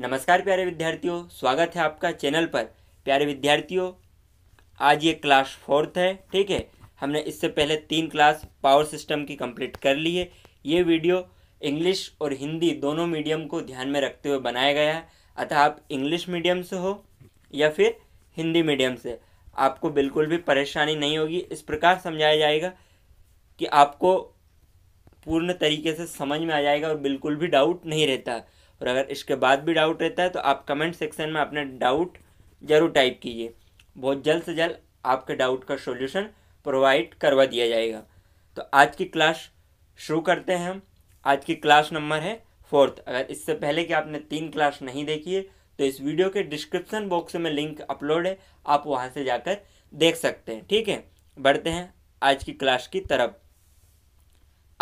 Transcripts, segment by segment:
नमस्कार प्यारे विद्यार्थियों स्वागत है आपका चैनल पर प्यारे विद्यार्थियों आज ये क्लास फोर्थ है ठीक है हमने इससे पहले तीन क्लास पावर सिस्टम की कंप्लीट कर ली है ये वीडियो इंग्लिश और हिंदी दोनों मीडियम को ध्यान में रखते हुए बनाया गया है अतः आप इंग्लिश मीडियम से हो या फिर हिंदी मीडियम से आपको बिल्कुल भी परेशानी नहीं होगी इस प्रकार समझाया जाएगा कि आपको पूर्ण तरीके से समझ में आ जाएगा और बिल्कुल भी डाउट नहीं रहता और अगर इसके बाद भी डाउट रहता है तो आप कमेंट सेक्शन में अपने डाउट जरूर टाइप कीजिए बहुत जल्द से जल्द आपके डाउट का सॉल्यूशन प्रोवाइड करवा दिया जाएगा तो आज की क्लास शुरू करते हैं हम आज की क्लास नंबर है फोर्थ अगर इससे पहले कि आपने तीन क्लास नहीं देखी है तो इस वीडियो के डिस्क्रिप्शन बॉक्स में लिंक अपलोड है आप वहाँ से जाकर देख सकते हैं ठीक है बढ़ते हैं आज की क्लास की तरफ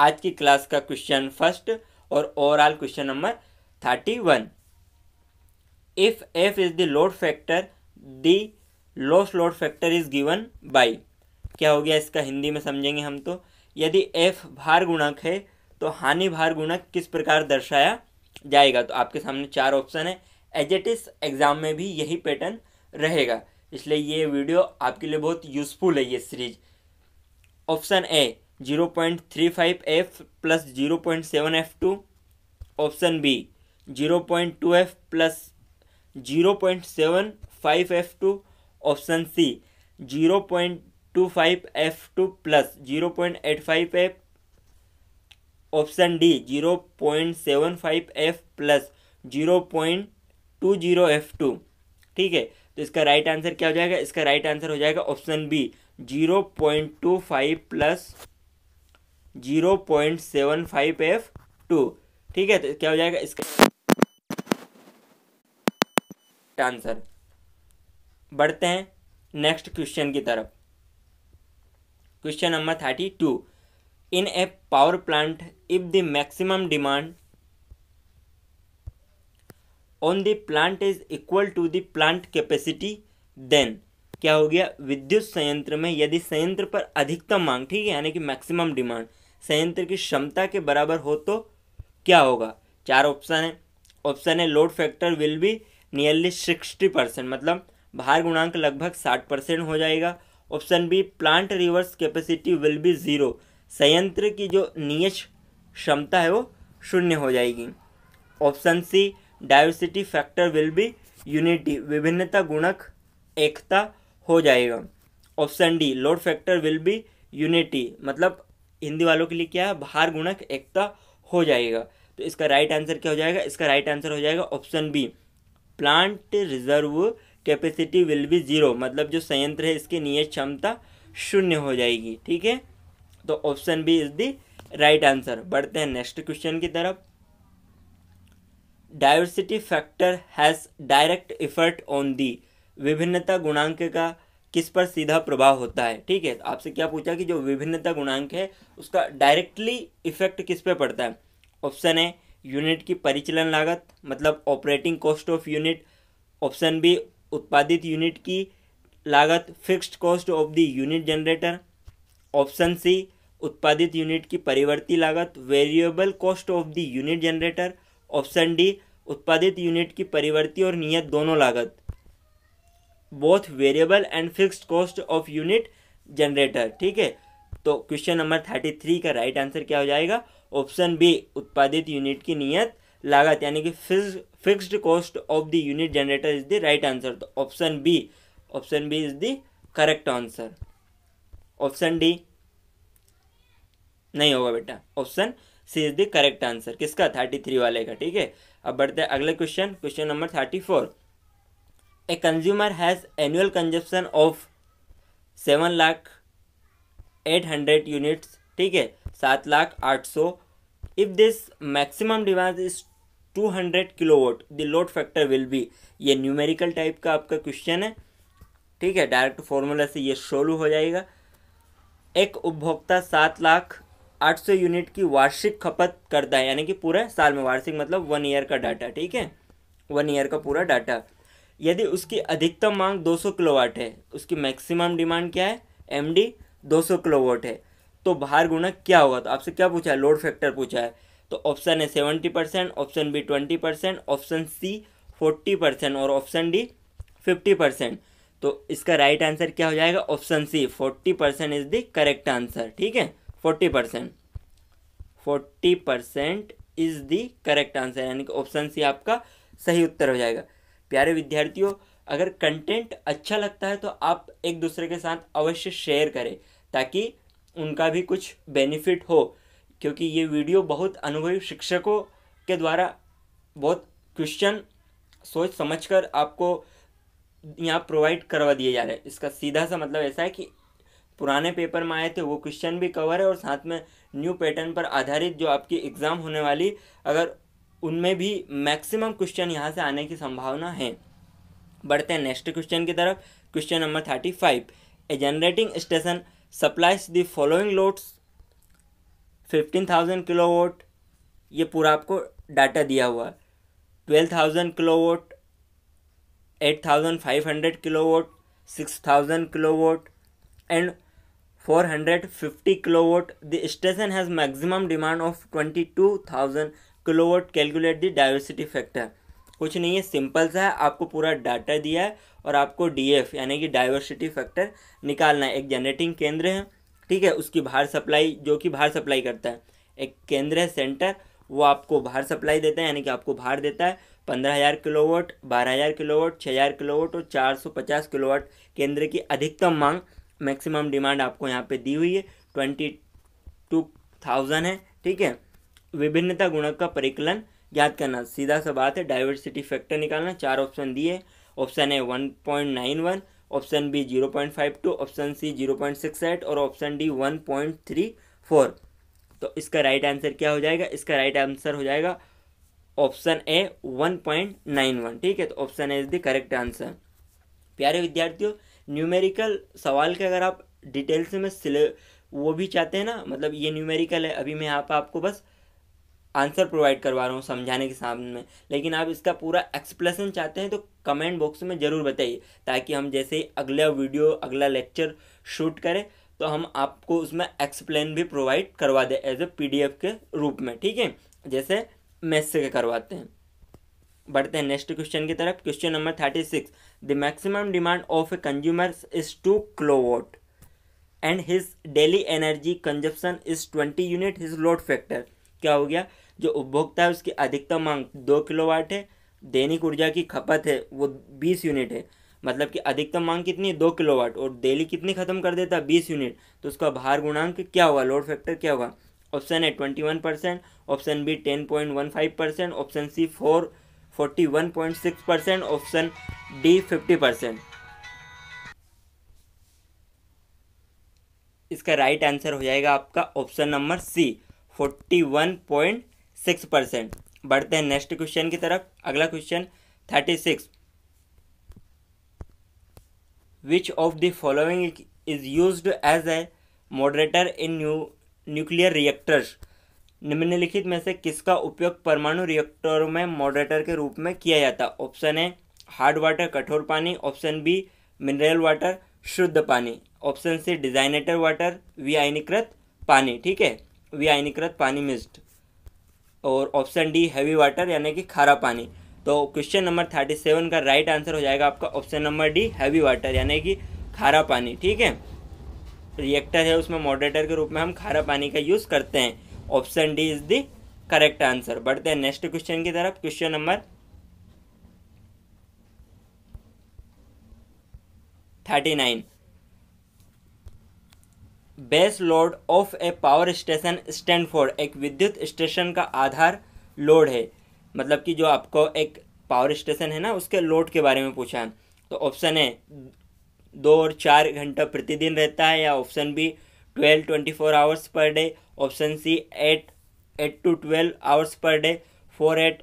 आज की क्लास का क्वेश्चन फर्स्ट और overall question number 31. If F is the load factor, the loss load factor is given by क्या हो गया इसका हिंदी में समझेंगे हम तो यदि F भार गुणक है तो हानि भार गुणक किस प्रकार दर्शाया जाएगा तो आपके सामने चार ऑप्शन है एजेटिस एग्ज़ाम में भी यही पैटर्न रहेगा इसलिए ये वीडियो आपके लिए बहुत यूज़फुल है ये series option A zero point three five F plus zero point seven F two option B zero point two F plus zero point seven five F two option C zero point two five F two plus zero point eight five F option D zero point seven five F plus zero point two zero F two ठीक है तो इसका right answer क्या हो जाएगा इसका right answer हो जाएगा option B zero point two five plus zero point seven five F two ठीक है तो क्या हो जाएगा इसका आंसर बढ़ते हैं नेक्स्ट क्वेश्चन की तरफ question number thirty two in a power plant if the maximum demand on the plant is equal to the plant capacity then क्या हो गया विद्युत संयंत्र में यदि संयंत्र पर अधिकतम मांग ठीक है यानी कि मैक्सिमम डिमांड संयंत्र की क्षमता के बराबर हो तो क्या होगा चार ऑप्शन है ऑप्शन है load factor will be nearly sixty percent मतलब भार गुणांक लगभग साठ परसेंट हो जाएगा option B plant reverse capacity will be zero संयंत्र की जो नियच क्षमता है वो शून्य हो जाएगी option C diversity factor will be unity विभिन्नता गुणक एकता हो जाएगा option D load factor will be unity मतलब हिंदी वालों के लिए क्या है भार गुणक एकता हो जाएगा तो इसका राइट आंसर क्या हो जाएगा इसका राइट आंसर हो जाएगा option B plant reserve capacity will be zero मतलब जो संयंत्र है इसकी नियत क्षमता शून्य हो जाएगी ठीक है तो option B is the right answer बढ़ते हैं नेक्स्ट क्वेश्चन की तरफ diversity factor has direct effect on the विभिन्नता गुणांक का किस पर सीधा प्रभाव होता है ठीक है तो आपसे क्या पूछा कि जो विभिन्नता गुणांक है उसका डायरेक्टली इफेक्ट किस पे पड़ता है ऑप्शन है यूनिट की परिचलन लागत मतलब operating cost of unit option B उत्पादित यूनिट की लागत fixed cost of the unit generator option C उत्पादित यूनिट की परिवर्ती लागत variable cost of the unit generator option D उत्पादित यूनिट की परिवर्ती और नियत दोनों लागत both variable and fixed cost of unit generator ठीक है तो क्वेश्चन नंबर थर्टी थ्री का राइट right आंसर क्या हो जाएगा ऑप्शन बी उत्पादित यूनिट की नियत लागत यानी कि fixed cost of the unit generator is the right answer तो option B option B is the correct answer option D नहीं होगा बेटा option C is the correct answer किसका थर्टी थ्री वाले का ठीक है अब बढ़ते हैं अगले question question number thirty four a consumer has annual consumption of seven lakh eight hundred units ठीक है सात लाख आठ सौ if this maximum demand is 200 kilowatt the load factor will be ये न्यूमेरिकल टाइप का आपका क्वेश्चन है ठीक है डायरेक्ट फॉर्मूला से ये सोल्व हो जाएगा एक उपभोक्ता सात लाख आठ सौ यूनिट की वार्षिक खपत करता है यानी कि पूरे साल में वार्षिक मतलब वन ईयर का डाटा ठीक है वन ईयर का पूरा डाटा यदि उसकी अधिकतम मांग दो किलो किलोवाट है उसकी मैक्सिमम डिमांड क्या है एमडी किलो किलोवाट है तो भार गुणक क्या होगा तो आपसे क्या पूछा है लोड फैक्टर पूछा है तो option A seventy percent option B twenty percent option C forty percent और ऑप्शन डी फिफ्टी परसेंट तो इसका राइट right आंसर क्या हो जाएगा option C forty percent is the correct answer ठीक है forty percent forty percent is the correct answer यानी कि ऑप्शन सी आपका सही उत्तर हो जाएगा प्यारे विद्यार्थियों अगर कंटेंट अच्छा लगता है तो आप एक दूसरे के साथ अवश्य शेयर करें ताकि उनका भी कुछ बेनिफिट हो क्योंकि ये वीडियो बहुत अनुभवी शिक्षकों के द्वारा बहुत क्वेश्चन सोच समझ कर आपको यहाँ प्रोवाइड करवा दिए जा रहे हैं इसका सीधा सा मतलब ऐसा है कि पुराने पेपर में आए थे वो क्वेश्चन भी कवर है और साथ में न्यू पैटर्न पर आधारित जो आपकी एग्ज़ाम होने वाली अगर उनमें भी मैक्सिमम क्वेश्चन यहाँ से आने की संभावना है बढ़ते हैं नेक्स्ट क्वेश्चन की तरफ question number thirty five a generating station supplies the following loads fifteen thousand kilowatt ये पूरा आपको डाटा दिया हुआ है twelve thousand kilowatt eight thousand five hundred kilowatt six thousand kilowatt and four hundred fifty kilowatt the station has maximum demand of twenty two thousand kilowatt calculate the diversity factor कुछ नहीं है simple सा है आपको पूरा data दिया है और आपको डीएफ यानी कि डाइवर्सिटी फैक्टर निकालना है एक जनरेटिंग केंद्र है ठीक है उसकी बाहर सप्लाई जो कि बाहर सप्लाई करता है एक केंद्र है सेंटर वो आपको बाहर सप्लाई देता है यानी कि आपको बाहर देता है पंद्रह हज़ार किलोवाट बारह हज़ार किलोवाट छः हज़ार किलोवाट और चार सौ पचास किलोवाट केंद्र की अधिकतम मांग मैक्सिमम डिमांड आपको यहाँ पे दी हुई है ट्वेंटी टू थाउजेंड है ठीक है विभिन्नता गुणक का परिकलन ज्ञात करना सीधा सा बात है डाइवर्सिटी फैक्टर निकालना चार ऑप्शन दिए option A one point nine one option B zero point five two option C zero point six eight और option D one point three four तो इसका राइट आंसर क्या हो जाएगा इसका राइट आंसर हो जाएगा option A one point nine one ठीक है तो option A is the correct answer प्यारे विद्यार्थियों न्यूमेरिकल सवाल के अगर आप डिटेल्स में सिले वो भी चाहते हैं ना मतलब ये न्यूमेरिकल है अभी मैं आप आपको बस आंसर प्रोवाइड करवा रहा हूँ समझाने के सामने में लेकिन आप इसका पूरा एक्सप्लेसन चाहते हैं तो कमेंट बॉक्स में ज़रूर बताइए ताकि हम जैसे ही अगला वीडियो अगला लेक्चर शूट करें तो हम आपको उसमें एक्सप्लेन भी प्रोवाइड करवा दें एज ए पी के रूप में ठीक है जैसे मैथ्स के करवाते हैं बढ़ते हैं नेक्स्ट क्वेश्चन की तरफ question number thirty six the maximum demand of a consumer is two kilowatt and his daily energy consumption is twenty unit his load factor क्या हो गया जो उपभोक्ता है उसकी अधिकतम मांग दो किलोवाट है दैनिक ऊर्जा की खपत है वो बीस यूनिट है मतलब कि अधिकतम मांग कितनी है दो किलोवाट और डेली कितनी ख़त्म कर देता है बीस यूनिट तो उसका भार गुणांक क्या हुआ लोड फैक्टर क्या हुआ option A twenty one percent option B ten point one five percent option C four forty one point six percent option D fifty percent इसका राइट आंसर हो जाएगा आपका option number C forty one point six percent बढ़ते हैं next question की तरफ अगला question thirty six which of the following is use as a moderator in new nuclear reactors निम्नलिखित में से किसका उपयोग परमाणु रिएक्टरों में मॉडरेटर के रूप में किया जाता ऑप्शन ए हार्ड वाटर कठोर पानी ऑप्शन बी मिनरल वाटर शुद्ध पानी ऑप्शन सी डिजाइनेटर वाटर वी आयनीकृत पानी ठीक है वी आयनीकृत पानी मिस्ट और ऑप्शन डी हैवी वाटर यानी कि खारा पानी तो क्वेश्चन नंबर थर्टी सेवन का राइट आंसर हो जाएगा आपका option number D heavy water यानी कि खारा पानी ठीक है रिएक्टर है उसमें मॉडरेटर के रूप में हम खारा पानी का यूज़ करते हैं option D is the correct answer बढ़ते हैं नेक्स्ट क्वेश्चन की तरफ question number thirty nine base load of a power station stands for एक विद्युत स्टेशन का आधार लोड है मतलब कि जो आपको एक पावर स्टेशन है ना उसके लोड के बारे में पूछा है तो ऑप्शन ए दो और चार घंटा प्रतिदिन रहता है या option B twelve twenty four hours per day option C eight eight to twelve hours per day four eight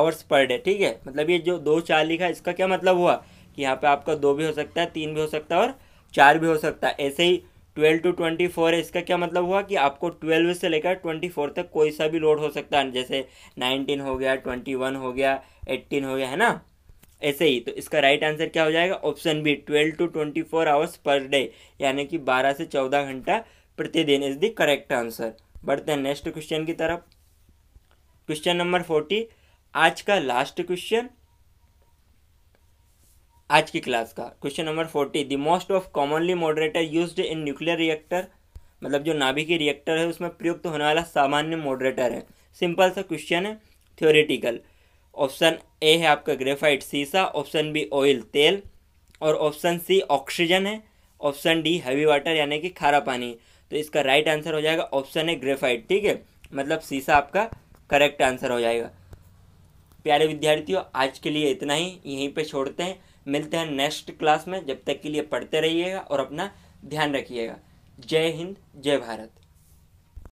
hours per day ठीक है मतलब ये जो दो चार लिखा है इसका क्या मतलब हुआ कि यहाँ पे आपका दो भी हो सकता है तीन भी हो सकता है और चार भी हो सकता है ऐसे ही ट्वेल्व टू ट्वेंटी फोर है इसका क्या मतलब हुआ कि आपको ट्वेल्व से लेकर ट्वेंटी फोर तक कोई सा भी लोड हो सकता है जैसे नाइनटीन हो गया ट्वेंटी वन हो गया एट्टीन हो गया है ना ऐसे ही तो इसका राइट आंसर क्या हो जाएगा option B twelve to twenty four hours per day यानी कि बारह से चौदह घंटा प्रतिदिन इज द करेक्ट आंसर बढ़ते हैं नेक्स्ट क्वेश्चन की तरफ क्वेश्चन नंबर फोर्टी आज का लास्ट क्वेश्चन आज की क्लास का question number forty the most of commonly moderator use in nuclear reactor मतलब जो नाभिकीय रिएक्टर है उसमें प्रयुक्त होने वाला सामान्य मॉडरेटर है सिंपल सा क्वेश्चन है थ्योरेटिकल ऑप्शन ए है आपका ग्रेफाइट सीसा ऑप्शन बी ऑयल तेल और ऑप्शन सी ऑक्सीजन है ऑप्शन डी हैवी वाटर यानी कि खारा पानी तो इसका राइट आंसर हो जाएगा ऑप्शन है ग्रेफाइट ठीक है मतलब सीसा आपका करेक्ट आंसर हो जाएगा प्यारे विद्यार्थियों आज के लिए इतना ही यहीं पे छोड़ते हैं मिलते हैं नेक्स्ट क्लास में जब तक के लिए पढ़ते रहिएगा और अपना ध्यान रखिएगा जय हिंद जय भारत